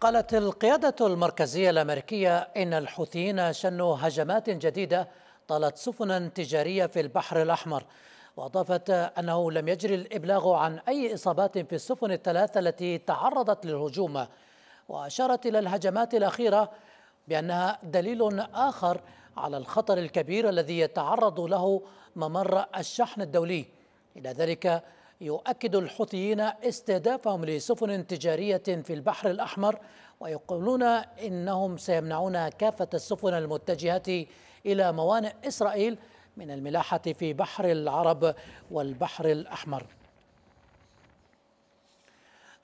قالت القيادة المركزية الأمريكية إن الحوثيين شنوا هجمات جديدة طالت سفنا تجارية في البحر الأحمر وأضافت أنه لم يجري الإبلاغ عن أي إصابات في السفن الثلاثة التي تعرضت للهجوم وأشارت إلى الهجمات الأخيرة بأنها دليل آخر على الخطر الكبير الذي يتعرض له ممر الشحن الدولي إلى ذلك يؤكد الحوثيين استهدافهم لسفن تجارية في البحر الأحمر ويقولون إنهم سيمنعون كافة السفن المتجهة إلى موانئ إسرائيل من الملاحة في بحر العرب والبحر الأحمر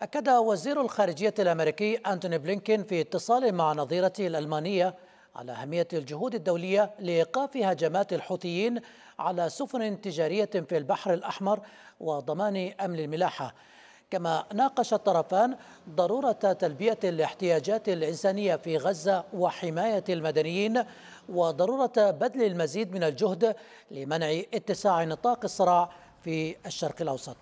أكد وزير الخارجية الأمريكي أنتوني بلينكين في اتصال مع نظيرته الألمانية على أهمية الجهود الدولية لإيقاف هجمات الحوثيين على سفن تجارية في البحر الأحمر وضمان أمن الملاحة كما ناقش الطرفان ضرورة تلبية الاحتياجات الإنسانية في غزة وحماية المدنيين وضرورة بذل المزيد من الجهد لمنع اتساع نطاق الصراع في الشرق الأوسط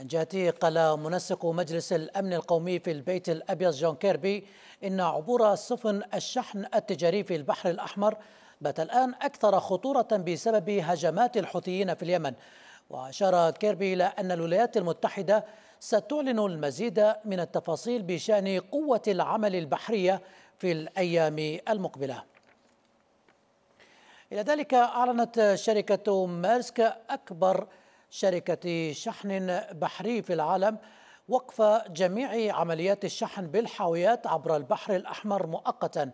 من جهته قال منسق مجلس الأمن القومي في البيت الأبيض جون كيربي إن عبور سفن الشحن التجاري في البحر الأحمر بات الآن أكثر خطورة بسبب هجمات الحوثيين في اليمن وأشار كيربي إلى أن الولايات المتحدة ستعلن المزيد من التفاصيل بشأن قوة العمل البحرية في الأيام المقبلة إلى ذلك أعلنت شركة مارسك أكبر شركة شحن بحري في العالم وقف جميع عمليات الشحن بالحاويات عبر البحر الأحمر مؤقتا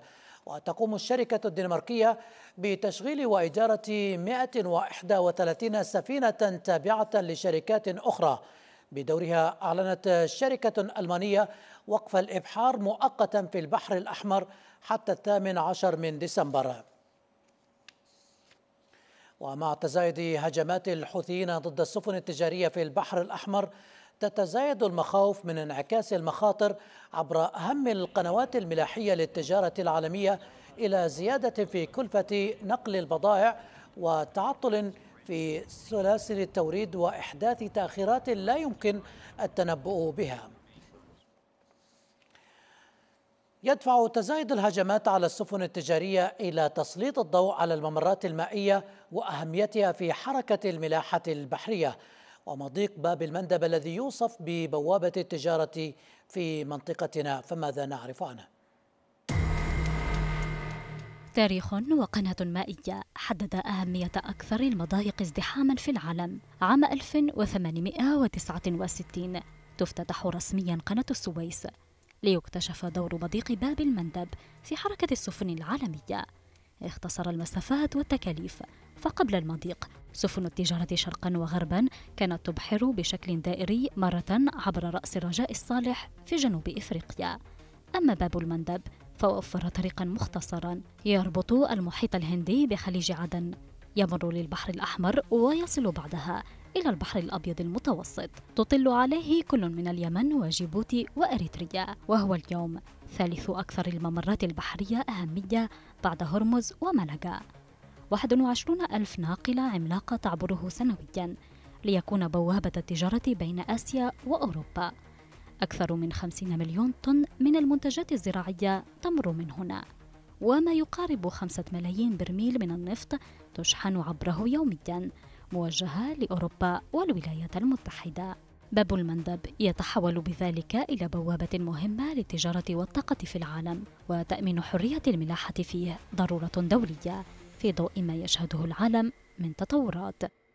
وتقوم الشركة الدنماركية بتشغيل وإدارة 131 سفينة تابعة لشركات أخرى بدورها أعلنت شركة ألمانية وقف الإبحار مؤقتا في البحر الأحمر حتى الثامن عشر من ديسمبر ومع تزايد هجمات الحوثيين ضد السفن التجارية في البحر الأحمر تتزايد المخاوف من انعكاس المخاطر عبر أهم القنوات الملاحية للتجارة العالمية إلى زيادة في كلفة نقل البضائع وتعطل في سلاسل التوريد وإحداث تأخيرات لا يمكن التنبؤ بها يدفع تزايد الهجمات على السفن التجارية إلى تسليط الضوء على الممرات المائية وأهميتها في حركة الملاحة البحرية ومضيق باب المندب الذي يوصف ببوابة التجارة في منطقتنا فماذا نعرف عنه؟ تاريخ وقناة مائية حدد أهمية أكثر المضايق ازدحاما في العالم عام 1869 تفتتح رسميا قناة السويس ليكتشف دور مضيق باب المندب في حركة السفن العالمية اختصر المسافات والتكاليف فقبل المضيق سفن التجارة شرقا وغربا كانت تبحر بشكل دائري مرة عبر رأس الرجاء الصالح في جنوب إفريقيا أما باب المندب فوفر طريقا مختصرا يربط المحيط الهندي بخليج عدن يمر للبحر الأحمر ويصل بعدها إلى البحر الأبيض المتوسط تطل عليه كل من اليمن وجيبوتي وأريتريا وهو اليوم ثالث أكثر الممرات البحرية أهمية بعد هرمز وملقا 21 ألف ناقلة عملاقة تعبره سنويا ليكون بوابة التجارة بين آسيا وأوروبا أكثر من 50 مليون طن من المنتجات الزراعية تمر من هنا وما يقارب 5 ملايين برميل من النفط تشحن عبره يوميا موجهة لأوروبا والولايات المتحدة باب المندب يتحول بذلك إلى بوابة مهمة للتجارة والطاقة في العالم وتأمين حرية الملاحة فيه ضرورة دولية في ضوء ما يشهده العالم من تطورات